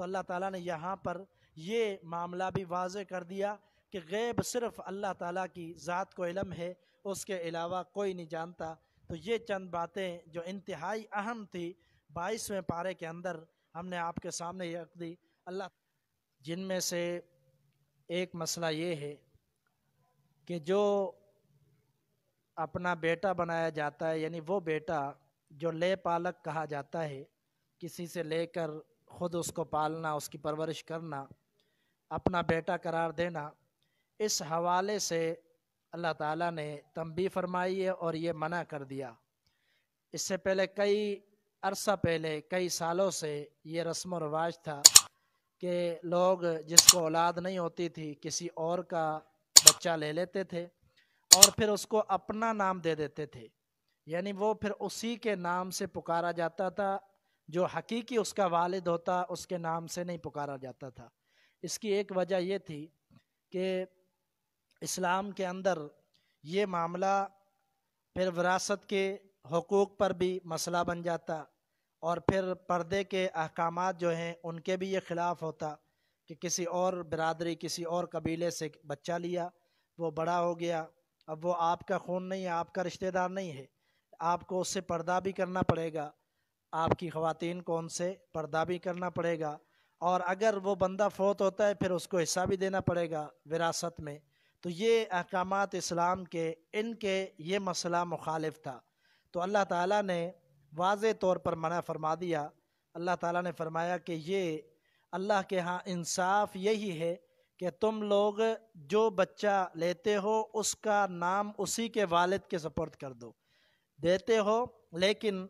तो अल्लाह ताला ने यहाँ पर ये मामला भी वाज कर दिया कि गैब सिर्फ़ अल्लाह ताला की ज़ात को इलम है उसके अलावा कोई नहीं जानता तो ये चंद बातें जो इंतहाई अहम थी बाईसवें पारे के अंदर हमने आपके सामने रख दी अल्लाह जिनमें से एक मसला ये है कि जो अपना बेटा बनाया जाता है यानी वो बेटा जो ले पालक कहा जाता है किसी से लेकर ख़ुद उसको पालना उसकी परवरिश करना अपना बेटा करार देना इस हवाले से अल्लाह ताला ने तंबी फरमाई है और ये मना कर दिया इससे पहले कई अरसा पहले कई सालों से ये रस्म व रवाज था कि लोग जिसको औलाद नहीं होती थी किसी और का बच्चा ले लेते थे और फिर उसको अपना नाम दे देते थे यानी वो फिर उसी के नाम से पुकारा जाता था जो हकीकी उसका वालिद होता उसके नाम से नहीं पुकारा जाता था इसकी एक वजह यह थी कि इस्लाम के अंदर ये मामला फिर विरासत के हकूक़ पर भी मसला बन जाता और फिर पर्दे के अहकाम जो हैं उनके भी ये खिलाफ होता कि किसी और बिरादरी किसी और कबीले से बच्चा लिया वो बड़ा हो गया अब वो आपका खून नहीं है आपका रिश्तेदार नहीं है आपको उससे पर्दा भी करना पड़ेगा आपकी ख़वातीन को उनसे पर्दा भी करना पड़ेगा और अगर वो बंदा फोत होता है फिर उसको हिस्सा भी देना पड़ेगा विरासत में तो ये अहकाम इस्लाम के इनके ये मसला मुखालिफ था तो अल्लाह ताला ने वाज तौर पर मना फरमा दिया अल्लाह ताला ने फरमाया कि ये अल्लाह के यहाँ इंसाफ यही है कि तुम लोग जो बच्चा लेते हो उसका नाम उसी के वालिद के सपर्द कर दो देते हो लेकिन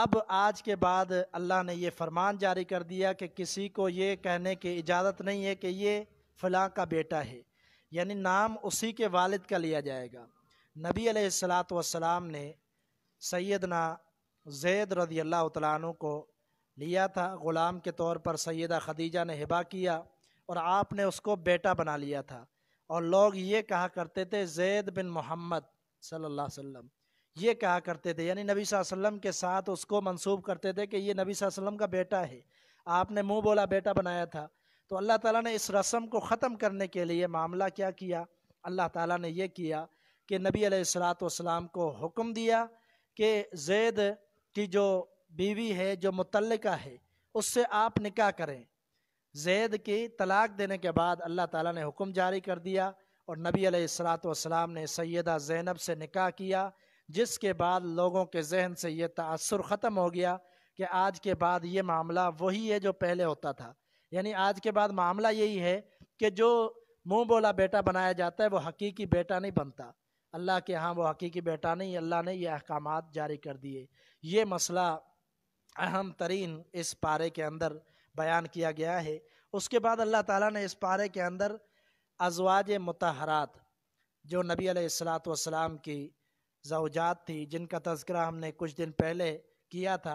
अब आज के बाद अल्लाह ने ये फरमान जारी कर दिया कि किसी को ये कहने की इजाज़त नहीं है कि ये फ़लाँ का बेटा है यानी नाम उसी के वालिद का लिया जाएगा नबी अलैहिस्सलात वसलाम ने सैदना जैद रदी अल्लाह तु को लिया था ग़ुलाम के तौर पर सैदा खदीजा ने हिबा किया और आपने उसको बेटा बना लिया था और लोग ये कहा करते थे जैद बिन मोहम्मद सल्लल्लाहु अलैहि वसल्लम ये कहा करते थे यानी नबी वसल्लम के साथ उसको मंसूब करते थे कि ये नबी वसल्लम का बेटा है आपने मुंह बोला बेटा बनाया था तो अल्लाह ताला ने इस रस्म को ख़त्म करने के लिए मामला क्या किया अल्लाह ताला ने यह किया कि नबी अलैहिस्सलाम को हुक्म दिया कि जैद की जो बीवी है जो मुतलका है उससे आप निका करें जैद की तलाक देने के बाद अल्लाह ताला ने हुक्म जारी कर दिया और नबी अलैहिस्सलाम ने सैदा ज़ैनब से निका किया जिसके बाद लोगों के जहन से ये तसर ख़त्म हो गया कि आज के बाद ये मामला वही है जो पहले होता था यानी आज के बाद मामला यही है कि जो मुँह बोला बेटा बनाया जाता है वो हकीकी बेटा नहीं बनता अल्लाह के यहाँ वो हकीकी बेटा नहीं अल्लाह ने ये अहकाम जारी कर दिए ये मसला अहम तरीन इस पारे के अंदर बयान किया गया है उसके बाद अल्लाह ताला ने इस पारे के अंदर अजवाज मतहरात जो नबी सलात वसलाम की जवजात थी जिनका तस्करा हमने कुछ दिन पहले किया था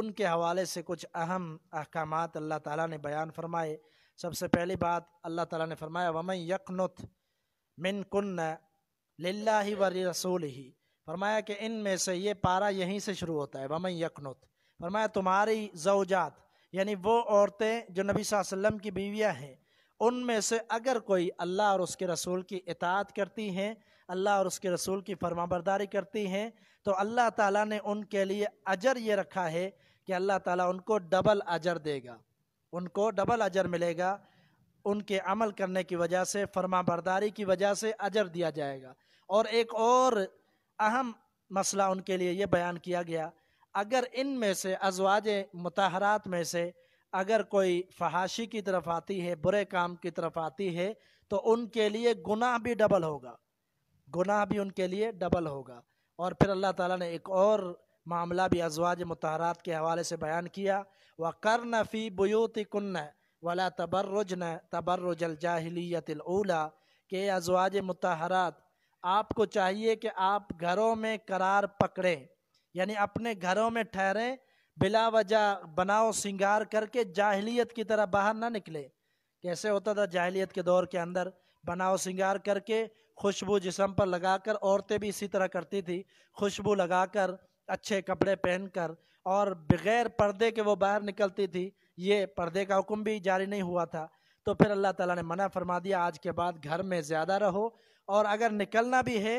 उनके हवाले से कुछ अहम अहकाम अल्लाह ताला ने बयान फरमाए सबसे पहली बात अल्लाह ताला ने फरमाया वमई यकनुत मिन कन्न लाला व रसूल ही फरमाया कि इन में से ये पारा यहीं से शुरू होता है वमन यकनुत फरमाया तुम्हारी जवजात यानी वो औरतें जो नबी वसल्लम की बीवियाँ हैं उनमें से अगर कोई अल्लाह और उसके रसूल की इतात करती हैं अल्लाह और उसके रसूल की फरमाबरदारी करती हैं तो अल्लाह ताला ने उनके लिए अजर ये रखा है कि अल्लाह ताला उनको डबल अजर देगा उनको डबल अजर मिलेगा उनके अमल करने की वजह से फरमाबरदारी की वजह से अजर दिया जाएगा और एक और अहम मसला उनके लिए ये बयान किया गया अगर इन में से अजवाज मतहरात में से अगर कोई फहाशी की तरफ आती है बुरे काम की तरफ आती है तो उनके लिए गुनाह भी डबल होगा गुनाह भी उनके लिए डबल होगा और फिर अल्लाह ताला ने एक और मामला भी अजवाज मतहरात के हवाले से बयान किया व कर फ़ी बुयूत कन्न वाला तबर्रज न तबर्रजल जाहलीतला के अजवाज मतहरात आपको चाहिए कि आप घरों में करार पकड़ें यानी अपने घरों में ठहरें बिला वजह बनाओ सिंगार करके जाहलीत की तरह बाहर ना निकले कैसे होता था जाहलीत के दौर के अंदर बनाओ सिंगार करके खुशबू जिसम पर लगाकर औरतें भी इसी तरह करती थी खुशबू लगाकर अच्छे कपड़े पहनकर और बग़ैर पर्दे के वो बाहर निकलती थी ये पर्दे का हुक्म भी जारी नहीं हुआ था तो फिर अल्लाह ताला ने मना फरमा दिया आज के बाद घर में ज़्यादा रहो और अगर निकलना भी है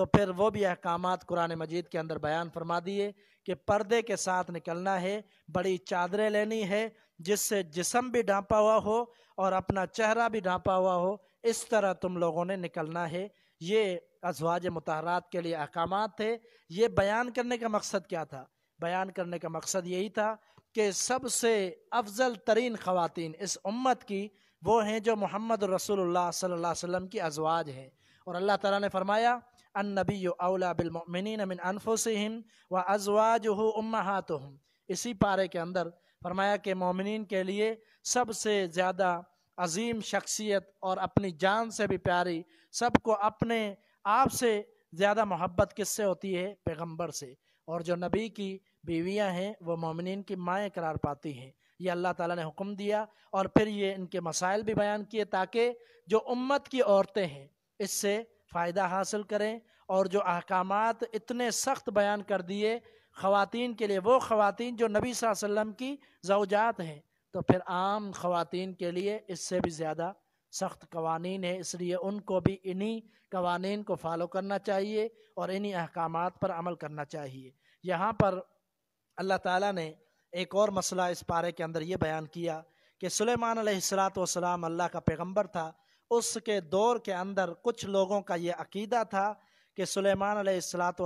तो फिर वो भी अहकाम कुरान मजीद के अंदर बयान फरमा दिए कि पर्दे के साथ निकलना है बड़ी चादरें लेनी है जिससे जिसम भी ढांपा हुआ हो और अपना चेहरा भी ढांपा हुआ हो इस तरह तुम लोगों ने निकलना है ये अजवाज मतहरात के लिए अहकाम थे ये बयान करने का मकसद क्या था बयान करने का मकसद यही था कि सबसे अफजल तरीन ख़वान इस उम्मत की वो हैं जो मोहम्मद रसूल सल्लल्लाहु वसम की अजवाज हैं और अल्लाह तला ने फरमाया अन नबी अवला बिलमिन अमिन अनफुसहम व अजवाज हो हम इसी पारे के अंदर फरमाया कि मोमिन के लिए सबसे ज़्यादा अजीम शख्सियत और अपनी जान से भी प्यारी सबको अपने आप से ज़्यादा मोहब्बत किससे होती है पैगम्बर से और जो नबी की बीवियाँ हैं वो ममिन की माएँ करार पाती हैं ये अल्लाह ताला ने हुक्म दिया और फिर ये इनके मसाइल भी बयान किए ताकि जो उम्मत की औरतें हैं इससे फ़ायदा हासिल करें और जो अहकाम इतने सख्त बयान कर दिए ख़वातीन के लिए वो ख़वातीन जो नबी वसम की जवजात हैं तो फिर आम खातन के लिए इससे भी ज़्यादा सख्त कवानीन है इसलिए उनको भी इन्हीं कवानीन को फॉलो करना चाहिए और इन्हीं अहकाम पर अमल करना चाहिए यहाँ पर अल्लाह ताला ने एक और मसला इस पारे के अंदर ये बयान किया कि सुलेमान सलात अल्लाह का पैगम्बर था उसके दौर के अंदर कुछ लोगों का ये अकीदा था कि सुलेमान सलात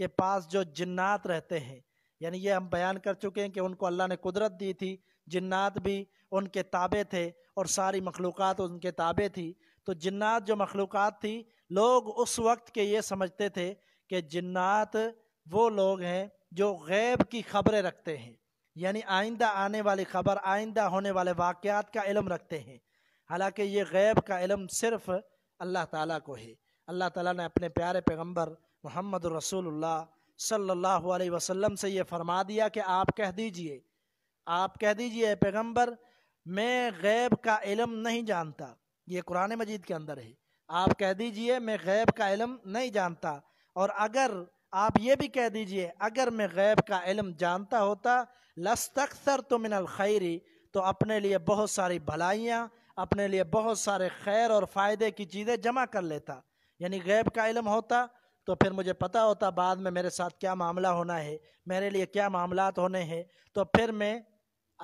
के पास जो जन्ात रहते हैं यानी ये हम बयान कर चुके हैं कि उनको अल्लाह ने कुदरत दी थी जन्ात भी उनके ताबे थे और सारी मखलूक उनके ताबे थी तो जन्ात जो मखलूक थी लोग उस वक्त के ये समझते थे कि जन्ात वो लोग हैं जो गैब की खबरें रखते हैं यानी आइंदा आने वाली खबर आइंदा होने वाले वाक़ात का इलम रखते हैं हालांकि ये गैब का इलम सिर्फ़ अल्लाह ताला को है अल्लाह ताला ने अपने प्यारे पैगंबर मोहम्मद रसूल सल्ला वसम से ये फरमा दिया कि आप कह दीजिए आप कह दीजिए पैगम्बर मैं गैब का इलम नहीं जानता ये कुरान मजीद के अंदर है आप कह दीजिए मैं गैब का इलम नहीं जानता और अगर आप ये भी कह दीजिए अगर मैं गैब का इलम जानता होता लस्तक्सर तो मिनल खैरी तो अपने लिए बहुत सारी भलाइयाँ अपने लिए बहुत सारे खैर और फ़ायदे की चीज़ें जमा कर लेता यानी गैब का इलम होता तो फिर मुझे पता होता बाद में मेरे साथ क्या मामला होना है मेरे लिए क्या मामला होने हैं तो फिर मैं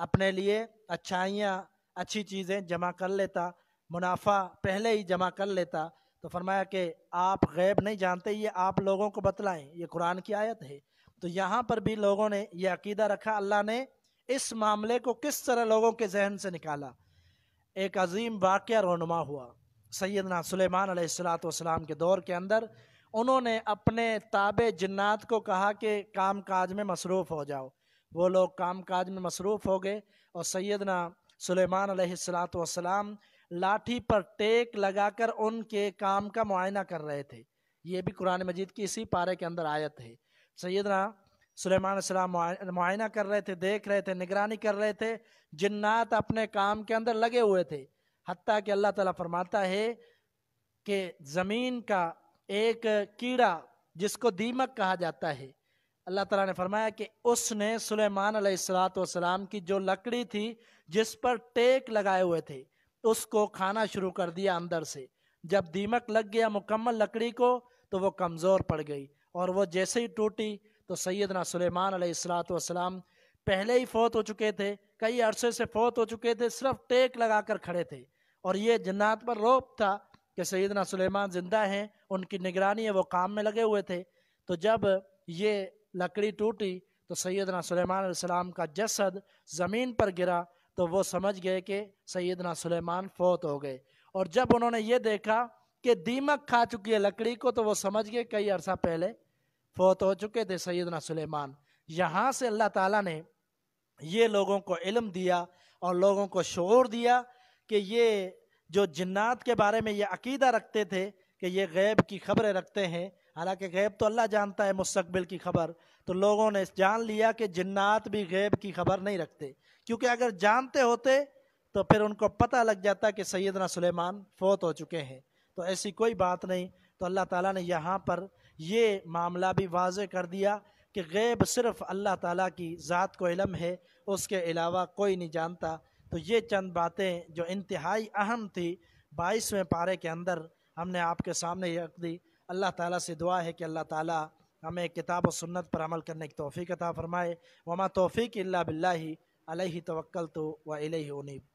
अपने लिए अच्छाइयाँ अच्छी चीज़ें जमा कर लेता मुनाफा पहले ही जमा कर लेता तो फरमाया कि आप गैब नहीं जानते ये आप लोगों को बतलाएं ये कुरान की आयत है तो यहाँ पर भी लोगों ने यह अकीदा रखा अल्लाह ने इस मामले को किस तरह लोगों के जहन से निकाला एक अजीम वाक़ रोनुमा हुआ सैदना सलेमान सलाम के दौर के अंदर उन्होंने अपने ताबे जन्नात को कहा कि काम काज में मसरूफ़ हो जाओ वो लोग काम काज में मसरूफ़ हो गए और सैदना सुलेमान सलाम लाठी पर टेक लगाकर उनके काम का मुआयना कर रहे थे ये भी कुरान मजीद की इसी पारे के अंदर आयत है सैदना सलेमान सलाम मुआयना कर रहे थे देख रहे थे निगरानी कर रहे थे जिन्नात अपने काम के अंदर लगे हुए थे हती कि अल्लाह ताला फरमाता है कि ज़मीन का एक कीड़ा जिसको दीमक कहा जाता है अल्लाह तला ने फरमाया कि उसने सुलेमान सलाम की जो लकड़ी थी जिस पर टेक लगाए हुए थे उसको खाना शुरू कर दिया अंदर से जब दीमक लग गया मुकम्मल लकड़ी को तो वो कमज़ोर पड़ गई और वो जैसे ही टूटी तो सैदना सुलेमान सलाम पहले ही फोत हो चुके थे कई अरसे से फोत हो चुके थे सिर्फ टेक लगा कर खड़े थे और ये जन्नात पर रोप था कि सैदना सलेमान ज़िंदा हैं उनकी निगरानी है वो काम में लगे हुए थे तो जब ये लकड़ी टूटी तो सैदना सुलेमान सलाम का जसद ज़मीन पर गिरा तो वो समझ गए कि सैदना सुलेमान फौत हो गए और जब उन्होंने ये देखा कि दीमक खा चुकी है लकड़ी को तो वो समझ गए कई अरसा पहले फौत हो चुके थे सैदना सुलेमान यहाँ से अल्लाह ताला ने ये लोगों को इलम दिया और लोगों को शोर दिया कि ये जो जन्ात के बारे में ये अकीदा रखते थे कि ये गैब की खबरें रखते हैं हालांकि गैब तो अल्लाह जानता है मुस्कबिल की खबर तो लोगों ने जान लिया कि जन्नात भी गैब की खबर नहीं रखते क्योंकि अगर जानते होते तो फिर उनको पता लग जाता कि सैदना सुलेमान फोत हो चुके हैं तो ऐसी कोई बात नहीं तो अल्लाह ताला ने यहाँ पर ये मामला भी वाज कर दिया कि गैब सिर्फ अल्लाह ताला की ज़ात को इलम है उसके अलावा कोई नहीं जानता तो ये चंद बातें जो इंतहाई अहम थी बाईसवें पारे के अंदर हमने आपके सामने रख दी अल्लाह ताला से दुआ है कि अल्लाह ताला हमें किताब और सुन्नत पर अमल करने की तोफ़ी अता फ़रमाए वमा तोफ़ी के अल्ला बिल्ला अलही तवक्ल तो व अलही उनीब